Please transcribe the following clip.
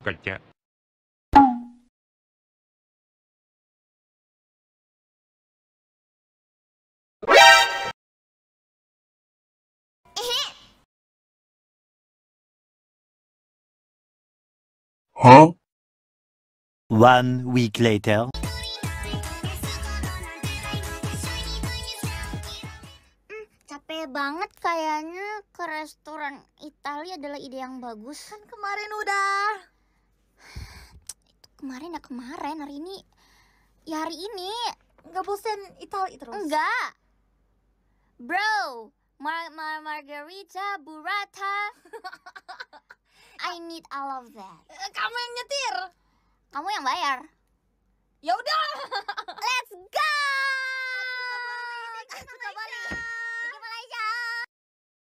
kerja Huh? One week later. Hmm, capek banget kayaknya ke restoran Italia adalah ide yang bagus. Kan kemarin udah kemarin ya kemarin hari ini ya hari ini nggak bosen Itali terus enggak bro Mar Mar Margarita Burrata I need all of that eh, kamu yang nyetir kamu yang bayar yaudah let's go kita balik kita balik